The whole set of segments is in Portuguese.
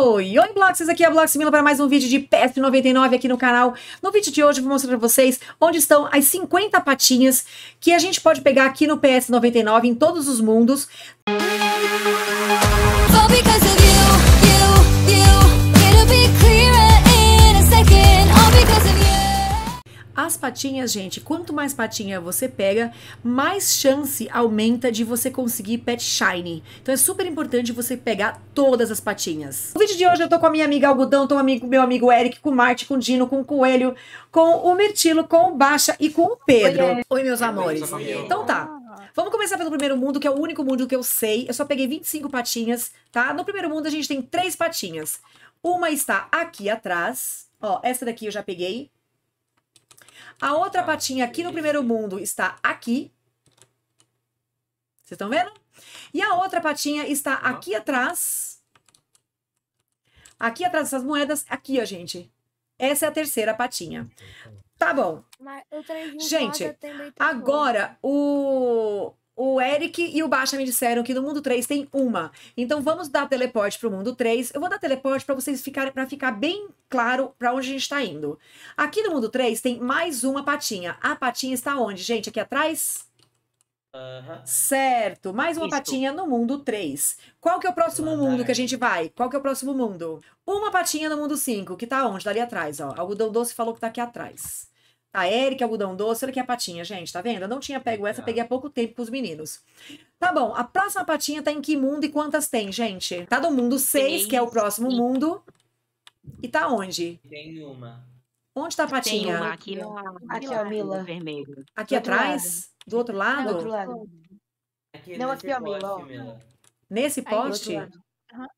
Oi, oi Bloxes, aqui é a Bloxmila para mais um vídeo de PS99 aqui no canal. No vídeo de hoje eu vou mostrar para vocês onde estão as 50 patinhas que a gente pode pegar aqui no PS99 em todos os mundos. Música As patinhas, gente, quanto mais patinha você pega, mais chance aumenta de você conseguir pet shiny. Então é super importante você pegar todas as patinhas. No vídeo de hoje eu tô com a minha amiga Algodão, tô amigo, meu amigo Eric, com o Marte, com o Dino, com o Coelho, com o Mirtilo, com o Baixa e com o Pedro. Oi, Oi meus amores. Oi, então tá. Vamos começar pelo primeiro mundo, que é o único mundo que eu sei. Eu só peguei 25 patinhas, tá? No primeiro mundo a gente tem três patinhas. Uma está aqui atrás. Ó, essa daqui eu já peguei. A outra ah, patinha aqui no primeiro mundo está aqui. Vocês estão vendo? E a outra patinha está aqui atrás. Aqui atrás dessas moedas. Aqui, ó, gente. Essa é a terceira patinha. Tá bom. Gente, agora o, o Eric e o Baixa me disseram que no mundo 3 tem uma. Então vamos dar teleporte pro mundo 3. Eu vou dar teleporte para vocês ficarem para ficar bem claro para onde a gente está indo. Aqui no mundo 3 tem mais uma patinha. A patinha está onde, gente? Aqui atrás? Certo, mais uma Isso. patinha no mundo 3. Qual que é o próximo Mandar. mundo que a gente vai? Qual que é o próximo mundo? Uma patinha no mundo 5, que tá onde? Dali atrás, ó. Algodão doce falou que tá aqui atrás. A Eric, algodão doce, olha aqui a patinha, gente, tá vendo? Eu não tinha pego essa, peguei há pouco tempo com os meninos. Tá bom, a próxima patinha tá em que mundo e quantas tem, gente? Tá no mundo 6, que é o próximo mundo. E tá onde? Tem uma. Onde tá a patinha? Tem uma aqui no Aqui, ó, Mila. vermelho. Aqui Do atrás? Do outro lado? Do outro lado. Aqui Não, aqui, ó, Mila, ó. poste, Mila. Nesse Aí, poste?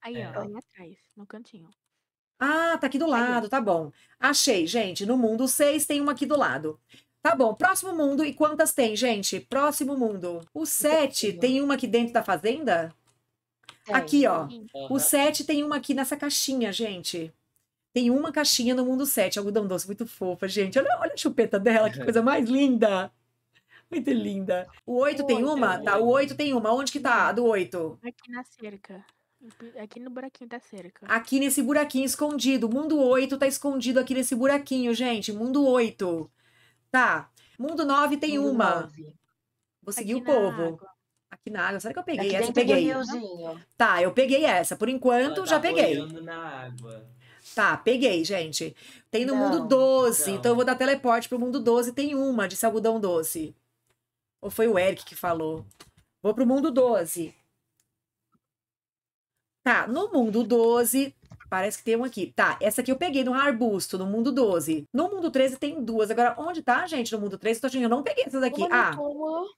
Aí, É. ó, ali atrás, no cantinho. Ah, tá aqui do lado, tá bom. Achei, gente. No mundo 6 tem uma aqui do lado. Tá bom, próximo mundo. E quantas tem, gente? Próximo mundo. O 7 tem uma aqui dentro da fazenda? Aqui, ó. O 7 tem uma aqui nessa caixinha, gente. Tem uma caixinha no mundo 7, algodão doce, muito fofa, gente. Olha, olha a chupeta dela, que é. coisa mais linda. Muito linda. O 8 tem uma? Tá, o 8 tem uma. Onde que tá a do 8? Aqui na cerca. Aqui no buraquinho da cerca. Aqui nesse buraquinho escondido. Mundo 8 tá escondido aqui nesse buraquinho, gente. Mundo 8. Tá. Mundo 9 tem Mundo uma. 9. Vou seguir aqui o povo. Água. Aqui na água. Será que eu peguei aqui essa? Eu peguei. Tá, eu peguei essa. Por enquanto, Ela já tá peguei. Na água. Tá, peguei, gente. Tem no não, mundo 12, não. então eu vou dar teleporte pro mundo 12. Tem uma de algodão doce. Ou foi o Eric que falou? Vou pro mundo 12. Tá, no mundo 12, parece que tem uma aqui. Tá, essa aqui eu peguei no arbusto, no mundo 12. No mundo 13 tem duas. Agora, onde tá, gente, no mundo 13? Eu não peguei essa daqui. Como ah, como?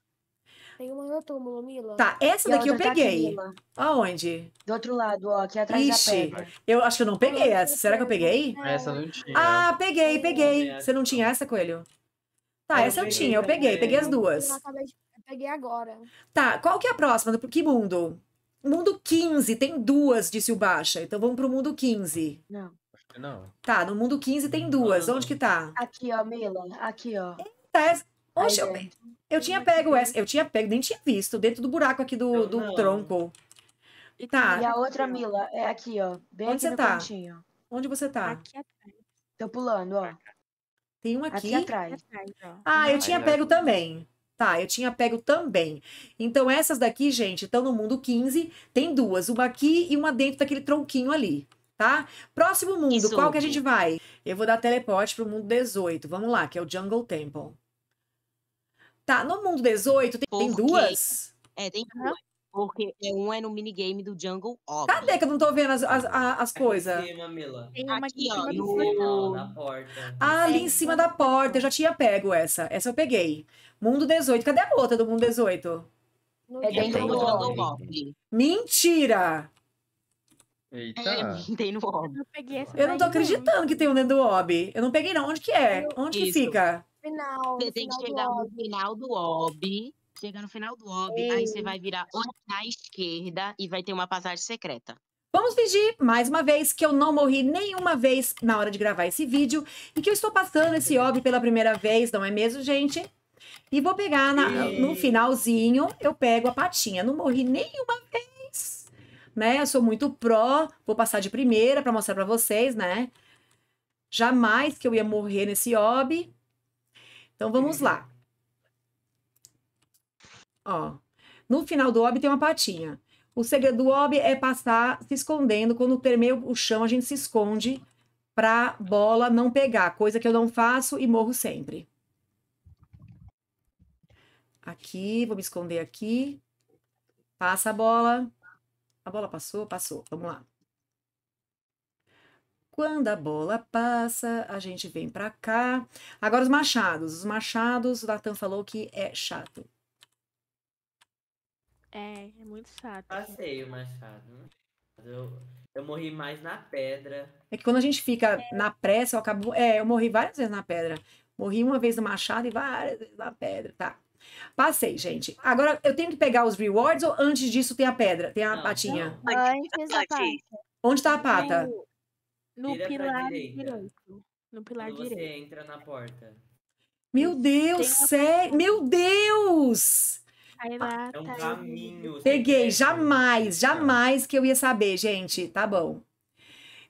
Tem uma no túmulo, Mila. Tá, essa daqui eu peguei. Tá aqui, Aonde? Do outro lado, ó, aqui atrás Ixi, da pedra. eu acho que eu não peguei essa. Será que eu peguei? Essa não tinha. Ah, peguei, peguei. Você não tinha essa, Coelho? Tá, essa eu tinha, eu peguei. Peguei as duas. Eu peguei agora. Tá, qual que é a próxima? Que mundo? Mundo 15, tem duas, disse o Baixa. Então vamos pro mundo 15. Não. Não. Tá, no mundo 15 tem duas. Onde que tá? Aqui, ó, Mila. Aqui, ó. Eita, essa... Oxe, eu, eu tinha pego essa, eu tinha pego, nem tinha visto, dentro do buraco aqui do, do tronco. Tá. E a outra Mila é aqui, ó. Bem Onde você tá? Cantinho. Onde você tá? Aqui atrás. Tô pulando, ó. Tem um aqui. Aqui atrás. Ah, eu tinha pego também. Tá, eu tinha pego também. Então, essas daqui, gente, estão no mundo 15. Tem duas, uma aqui e uma dentro daquele tronquinho ali, tá? Próximo mundo, Isso. qual que a gente vai? Eu vou dar teleporte pro mundo 18. Vamos lá, que é o Jungle Temple tá. No mundo 18 tem, tem duas? É, tem duas. Porque é, um é no minigame do Jungle Ops. Cadê que eu não tô vendo as, as, as coisas? Tem uma aqui, ó. No... Na porta. Ah, ali é, em cima da porta. Eu já tinha pego essa. Essa eu peguei. Mundo 18. Cadê a outra do Mundo 18? É dentro do Jungle Mentira! Eita! É, tem no Obi. Eu, não tô acreditando que tem um dentro do Obi. Eu não peguei, não. Onde que é? Onde que fica? final. Você tem que chegar no final do OB. Chega no final do OB, Ei. aí você vai virar na esquerda e vai ter uma passagem secreta. Vamos fingir, mais uma vez, que eu não morri nenhuma vez na hora de gravar esse vídeo e que eu estou passando esse OB pela primeira vez, não é mesmo, gente? E vou pegar na, no finalzinho, eu pego a patinha. Não morri nenhuma vez, né? Eu sou muito pró, vou passar de primeira para mostrar para vocês, né? Jamais que eu ia morrer nesse OB. Então vamos lá. Ó, no final do OB tem uma patinha. O segredo do OB é passar se escondendo. Quando permeia o chão, a gente se esconde pra bola não pegar, coisa que eu não faço e morro sempre. Aqui, vou me esconder aqui. Passa a bola. A bola passou? Passou. Vamos lá. Quando a bola passa, a gente vem para cá. Agora os machados. Os machados, o Natan falou que é chato. É, é muito chato. Passei o machado. Eu, eu morri mais na pedra. É que quando a gente fica é. na pressa, eu acabo. É, eu morri várias vezes na pedra. Morri uma vez no machado e várias vezes na pedra, tá? Passei, gente. Agora eu tenho que pegar os rewards ou antes disso tem a pedra, tem a não, patinha? Não. Antes da patinha. Onde tá a pata? No Vira pilar direito. No pilar Quando direito. Você entra na porta. Meu Deus, sério. Meu Deus! Renata, é um tá caminho. Peguei, jamais, jamais que eu ia saber, gente. Tá bom.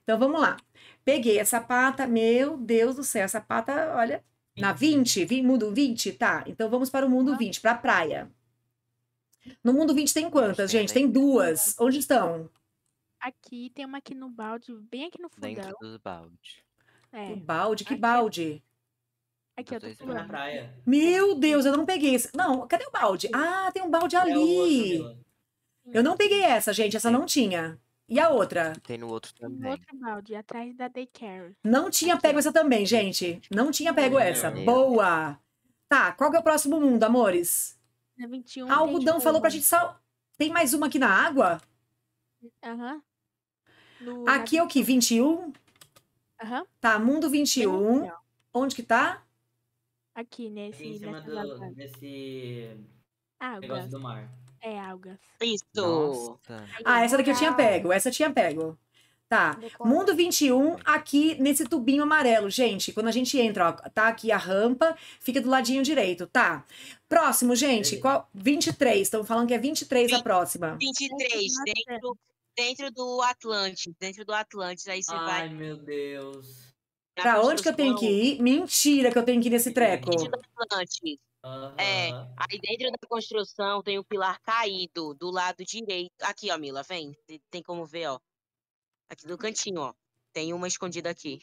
Então vamos lá. Peguei essa pata, meu Deus do céu, essa pata, olha, 20. na 20, Vim, mundo 20, tá. Então vamos para o mundo 20, para a praia. No mundo 20 tem quantas, gente? É tem duas. Né? Onde estão? aqui, tem uma aqui no balde, bem aqui no fogão. Dentro dos balde. É. O balde? Que aqui, é balde? Aqui, eu é tô na praia. Meu Deus, eu não peguei esse. Não, cadê o balde? Ah, tem um balde é ali. eu não peguei essa, gente, essa não tinha. E a outra? Tem no outro também. No outro balde, atrás da daycare. Não tinha pego essa também, gente. Não tinha pego é, essa. Boa! Tá, qual que é o próximo mundo, amores? Na 21. algodão falou pra gente sal... Tem mais uma aqui na água? Aham. Aqui é o que? 21? Uhum. Tá, Mundo 21. Onde que tá? Aqui, nesse... Em cima do, desse algas. negócio do mar. É, algas. Isso! Ah, essa daqui eu tinha pego. Essa eu tinha pego. Tá. Mundo 21, aqui nesse tubinho amarelo. Gente, quando a gente entra, ó, tá aqui a rampa, fica do ladinho direito, tá? Próximo, gente, qual 23, estão falando que é 23 20, a próxima. 23, dentro é dentro do Atlante, Dentro do Atlante, aí você Ai, vai. Ai, meu Deus. Pra, onde que eu tenho que ir? Mentira que eu tenho que ir nesse treco. Dentro do Atlantis. Uhum. É, aí dentro da construção tem o pilar caído do lado direito. Aqui, ó, Mila, vem. Tem como ver, ó. Aqui do cantinho, ó. Tem uma escondida aqui.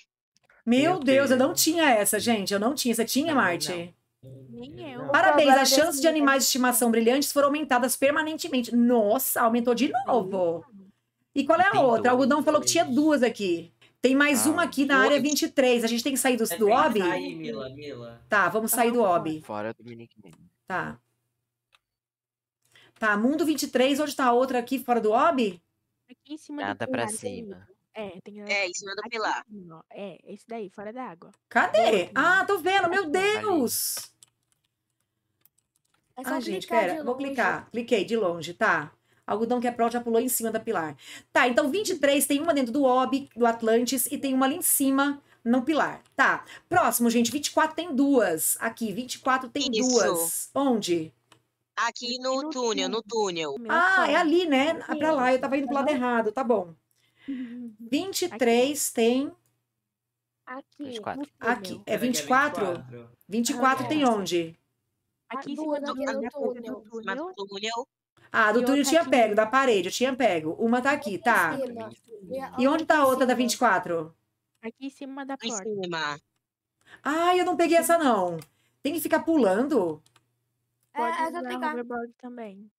Meu, Meu Deus, Deus, eu não tinha essa, gente. Eu não tinha. Você tinha, não, Marte? Nem eu. Parabéns, as chances de animais de estimação brilhantes foram aumentadas permanentemente. Nossa, aumentou de novo. E qual é a tem outra? O algodão falou que tinha duas aqui. Tem mais ah, uma aqui na área 23. A gente tem que sair do, do OB? Mila, Mila. Tá, vamos tá sair do OB. Fora do nickname. Tá. Tá, mundo 23, onde tá a outra aqui fora do OB? Aqui em cima Nada do pra pilar, cima. É, tem... é, em cima do pilar. é, esse daí, fora da água. Cadê? Ah, tô vendo, meu Deus! É ah, gente, pera, vou clicar. Cliquei de longe, tá? Algodão que a é Prol já pulou em cima da Pilar. Tá, então 23 tem uma dentro do OB, do Atlantis, e tem uma ali em cima no Pilar. Tá. Próximo, gente. 24 tem duas. Aqui, 24 tem Isso. duas. Onde? Aqui no, no túnel, túnel, no túnel. Ah, é ali, né? Sim. Pra lá, eu tava indo pro lado errado, tá bom. 23 aqui. tem. Aqui. 24. Aqui. É 24? 24, é ah, tem é. onde? Aqui duas, no, no né? No túnel. Ah, do Túlio eu tinha aqui. pego, da parede, eu tinha pego. Uma tá aqui, tá. E onde tá a outra da 24? Aqui em cima da porta. Em cima. Ah, eu não peguei essa, não. Tem que ficar pulando? É, Pode é, usar pegar. hoverboard também.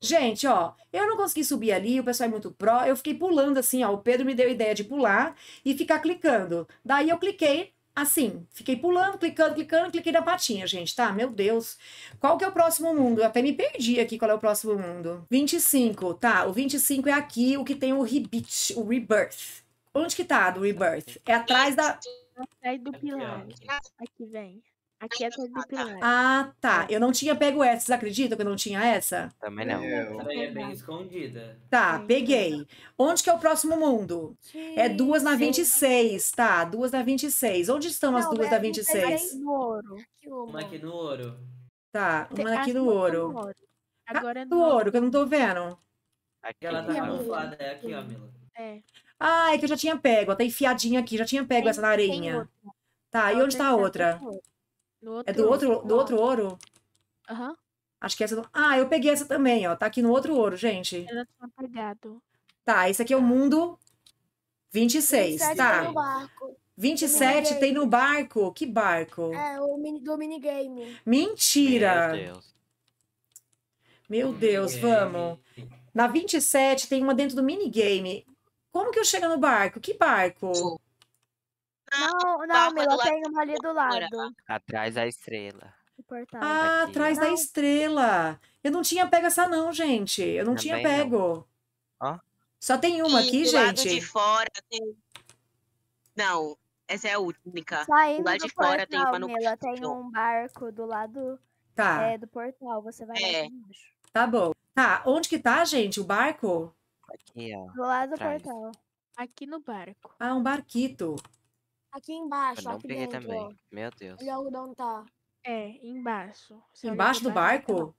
Gente, ó, eu não consegui subir ali, o pessoal é muito pró, eu fiquei pulando assim, ó, o Pedro me deu a ideia de pular e ficar clicando. Daí eu cliquei, assim, fiquei pulando, clicando, clicando, cliquei na patinha, gente, tá? Meu Deus. Qual que é o próximo mundo? Eu até me perdi aqui qual é o próximo mundo. 25, tá? O 25 é aqui, o que tem o rebirth o rebirth. Onde que tá do rebirth? É atrás da... Atrás é do é pilar. Aqui vem. Aqui é todo ah, tá. pilar. Ah, tá. É. Eu não tinha pego essa. Vocês acreditam que eu não tinha essa? Também não. Também é, é bem escondida. Tá, peguei. Onde que é o próximo mundo? é duas na 26, tá? Duas na 26. Onde estão não, as duas é da 26? Uma é no ouro. Uma aqui no ouro. Tá, uma aqui no ouro. Ah, Agora é do ouro, que eu não tô vendo. Aquela tá camuflada, é aqui, ó, Mila. É. Ah, é que eu já tinha pego, ó, tá enfiadinha aqui, já tinha pego tem, essa na areinha. Tá, e onde tá, tá a outra? outra? Do é do outro, do outro ouro? Aham. Uhum. Acho que essa Ah, eu peguei essa também, ó. Tá aqui no outro ouro, gente. Ela tinha Tá, esse aqui é o tá. mundo 26, 27 tá. Tem no barco. 27 tem no barco. Que barco? É, o mini, do minigame. Mentira! Meu Deus. Meu hum, é, vamos. Na 27 tem uma dentro do minigame. Como que eu chego no barco? Que barco? Não, não, Mila, tem uma ali do lado. Atrás da estrela. Ah, Aqui, atrás da estrela. Eu não tinha pego essa não, gente. Eu não Também tinha pego. Não. Só tem uma e aqui, do gente. Lado de fora tem... Não, essa é a única. Saindo do lado de fora portal, tem uma no Mila, tem um barco do lado tá. é, do portal. Você vai é. lá embaixo. Tá bom. Tá, onde que tá, gente, o barco? Aqui, ó. Do lado atrás. do portal. Aqui no barco. Ah, um barquito. Aqui embaixo, Eu não aqui peguei dentro, também. Meu Deus. Olha o algodão tá. É, embaixo. Embaixo do barco?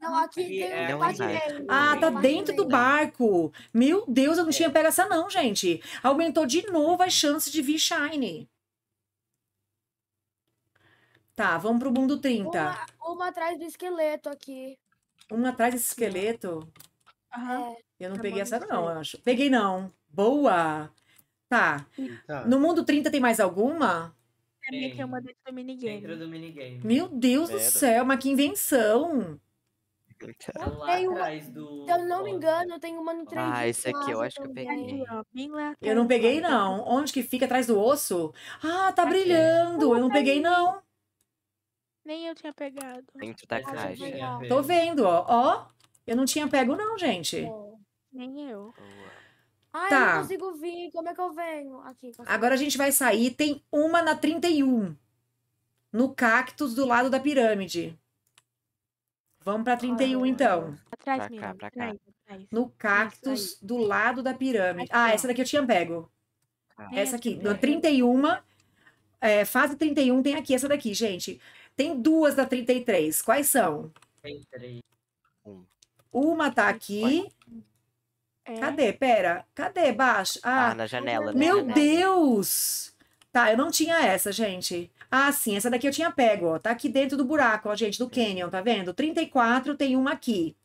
Não, ah, aqui tem é um parte barco. dentro. Ah, tá dentro do barco. Meu Deus, eu não tinha é. pego essa não, gente. Aumentou de novo as chances de vir Shine. Tá, vamos pro mundo 30. Uma, uma atrás do esqueleto aqui. Uma atrás desse esqueleto. Aham. É. Eu não Tá peguei essa não, eu acho. Peguei não. Boa! Tá. tá. No mundo 30 tem mais alguma? A minha é uma dentro do minigame. Dentro do minigame. Meu Deus Pera. do céu, mas que invenção! Lá eu, atrás do... Se eu não me engano, eu tenho uma no 3 Ah, esse aqui eu acho que eu peguei. Eu não peguei, não. Onde que fica? Atrás do osso? Ah, tá aqui. brilhando. Eu não peguei, não. Nem eu tinha pegado. Dentro da caixa. Tô vendo, ó. Ó, eu não tinha pego, não, gente. Nem eu. Ai, tá. eu não tá. consigo vir, como é que eu venho? Aqui, Agora a gente vai sair, tem uma na 31. No cactus do lado da pirâmide. Vamos pra 31, ah, então. Atrás, pra cá, pra cá. No cactus do lado da pirâmide. Ah, essa daqui eu tinha pego. Tá. Essa aqui, na 31. É, fase 31 tem aqui essa daqui, gente. Tem duas da 33. Quais são? Uma tá aqui. É. Cadê? Pera. Cadê? Baixo. Ah, ah na janela. Tá meu na janela. Deus! Tá, eu não tinha essa, gente. Ah, sim, essa daqui eu tinha pego, ó. Tá aqui dentro do buraco, ó, gente, do Canyon, tá vendo? 34, tem uma aqui.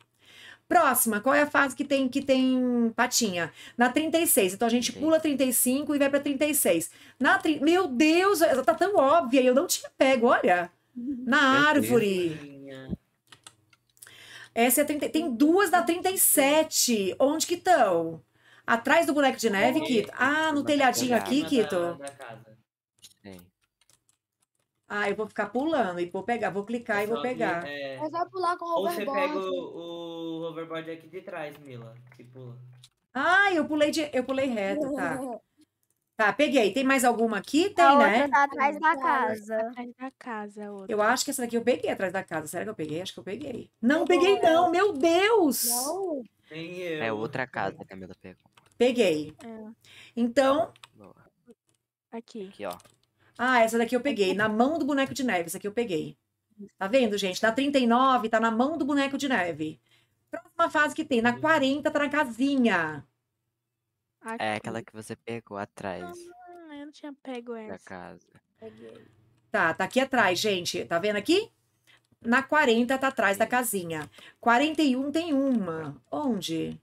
Próxima, qual é a fase que tem que tem patinha? Na 36. Então a gente pula 35 e vai para 36. Na tri... Meu Deus, ela tá tão óbvia, eu não tinha pego, olha. Na Meu árvore. Deus, essa é a 30, tem duas da 37. Onde que estão? Atrás do boneco de neve, Kito? Ah, no telhadinho aqui, Kito? Tem. Ah, eu vou ficar pulando e vou pegar, vou clicar é e vou pegar. É... Mas vai pular com o hoverboard. Ou você pega o, o hoverboard aqui de trás, Mila, que tipo pula. Ah, eu pulei, de, eu pulei reto, tá. Tá, peguei. Tem mais alguma aqui? Tem, A né? outra né? tá atrás da casa. Atrás da casa, a outra. Eu acho que essa daqui eu peguei atrás da casa. Será que eu peguei? Acho que eu peguei. Não, peguei né? não. Meu Deus! Não. É outra casa que a Camila pegou. Peguei. É. Então, Boa. Aqui. Aqui, ó. ah, essa daqui eu peguei. Na mão do boneco de neve. Essa aqui eu peguei. Tá vendo, gente? Tá na 39, tá na mão do boneco de neve. Próxima fase que tem. Na 40, tá na casinha. Aqui. É aquela que você pegou atrás. Ah, eu não tinha pego essa. Da casa. Peguei. Tá, tá aqui atrás, gente. Tá vendo aqui? Na 40 tá atrás da casinha. 41 tem uma. Onde?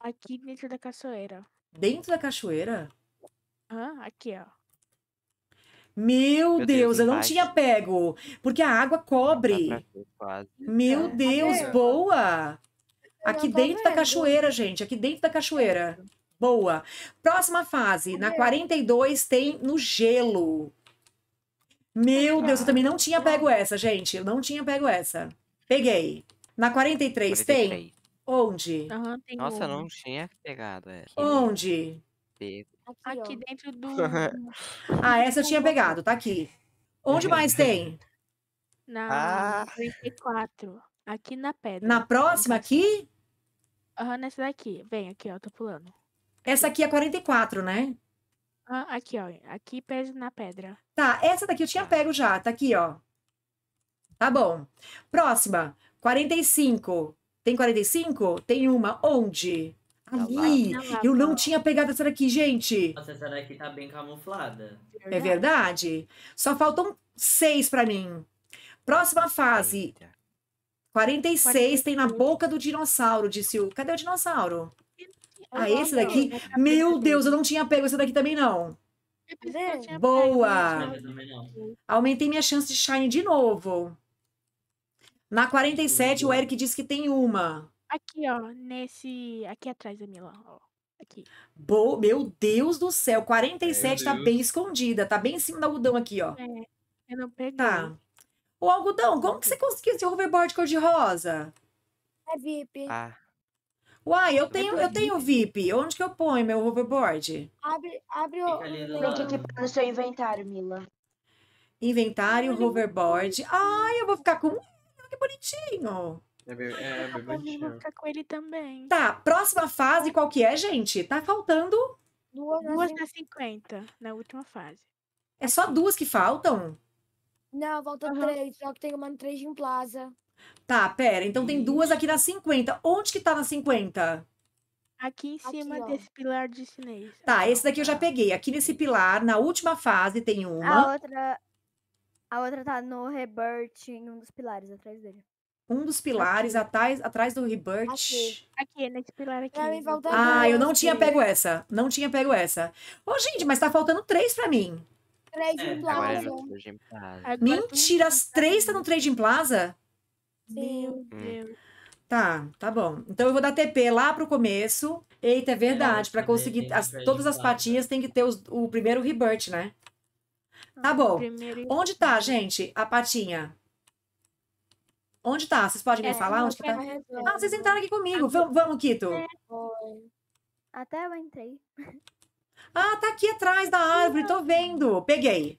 Aqui dentro da cachoeira. Dentro da cachoeira? Ah, aqui, ó. Meu, Meu Deus, Deus eu não tinha pego. Porque a água cobre. Meu é. Deus, boa! Aqui dentro vendo. da cachoeira, gente. Aqui dentro da cachoeira. Boa. Próxima fase, na 42 tem no gelo. Meu Deus, eu também não tinha pego essa, gente. Eu não tinha pego essa. Peguei. Na 43, 43. tem? Onde? Uhum, tem Nossa, um. não tinha pegado. essa. Onde? Aqui, dentro do. ah, essa eu tinha pegado, tá aqui. Onde mais tem? Na ah. 34. Aqui na pedra. Na próxima aqui? Aham, uhum, nessa daqui. Vem aqui, ó, tô pulando. Essa aqui é 44, né? Ah, aqui, ó. Aqui pede na pedra. Tá, essa daqui eu tinha tá. pego já. Tá aqui, ó. Tá bom. Próxima. 45. Tem 45? Tem uma. Onde? Tá Ali. Não, não, eu não tá. tinha pegado essa daqui, gente. Nossa, essa daqui tá bem camuflada. É, é verdade. Só faltam seis para mim. Próxima fase. 46 tem na boca do dinossauro, disse o. Cadê o dinossauro? Ah, esse daqui? Meu Deus, eu não tinha pego esse daqui também, não. Boa! Aumentei minha chance de shine de novo. Na 47, o uhum. Eric disse que tem uma. Aqui, ó. Nesse. Aqui atrás da Mila, ó. Aqui. Bo... Meu Deus do céu. 47 tá bem escondida. Tá bem em cima do algodão aqui, ó. É, eu não peguei. Tá. O algodão, como que você conseguiu esse hoverboard cor-de-rosa? É VIP. Ah. Uai, eu tenho, eu tenho VIP. Onde que eu ponho meu hoverboard? Abre, abre o no seu inventário, Mila. Inventário, hoverboard. Ai, eu vou ficar com Que bonitinho. É bem, é, é bem bonitinho. Eu vou ficar com ele também. Tá, próxima fase qual que é, gente? Tá faltando... Duas, duas na 50, na última fase. É só duas que faltam? Não, faltam uhum. três. Só que tem uma no em Plaza. Tá, pera. Então tem duas aqui na 50. Onde que tá na 50? Aqui em cima aqui, desse pilar de chinês. Tá, esse daqui eu já peguei. Aqui nesse pilar, na última fase, tem uma. A outra, a outra tá no rebirth, em um dos pilares atrás dele. Um dos pilares atrás, atrás do rebirth. Aqui, aqui nesse pilar aqui. ah, eu não tinha pego essa. Não tinha pego essa. Ô, oh, gente, mas tá faltando três pra mim. Três é, Plaza. É Mentira, as três tá, tá no Trading Plaza? Meu hum. Deus. Tá, tá bom. Então eu vou dar TP lá pro começo. Eita, é verdade. para conseguir as, todas as patinhas né? tem que ter os, o primeiro rebirth, né? Ah, tá bom. Onde tá, gente, a patinha? Onde tá? Vocês podem me é, falar onde tá? Ah, vocês entraram aqui comigo. Vamos, vamos, Kito. Até eu entrei. Ah, tá aqui atrás da árvore, tô vendo. Peguei.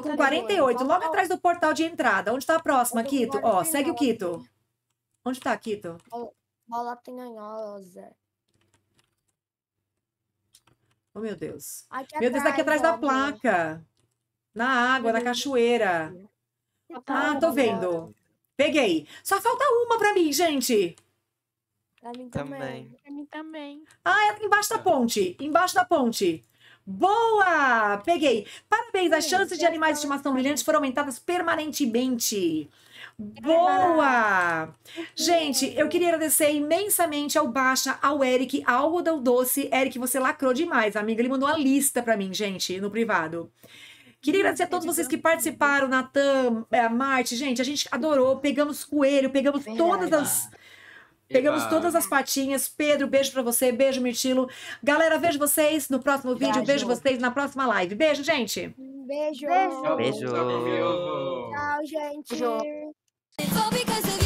Tô com 48, logo atrás do portal de entrada. Onde tá a próxima, Kito Ó, segue o Kito Onde tá, Quito? Bola pinhanhosa. Oh, meu Deus. meu Deus, daqui atrás da placa. Na água, na cachoeira. Tá ah, tô vendo. Peguei. Só falta uma pra mim, gente. Pra mim também. Pra mim também. Ah, é embaixo da é. ponte. Embaixo da ponte. Boa! Peguei. Parabéns, as chances de animais de estimação brilhantes foram aumentadas permanentemente. Boa! Gente, eu queria agradecer imensamente ao Baixa, ao Eric, ao Algodão Doce. Eric, você lacrou demais, amiga. Ele mandou uma lista para mim, gente, no privado. Queria agradecer a todos vocês que participaram, Natan, é, Marte, gente, a gente adorou, pegamos coelho, pegamos todas as Pegamos Eba. todas as patinhas. Pedro, beijo para você. Beijo, Mirtilo. Galera, vejo vocês no próximo beijo. vídeo. Beijo vocês na próxima live. Beijo, gente. Beijo. Beijo. beijo. Tchau, gente. Beijo.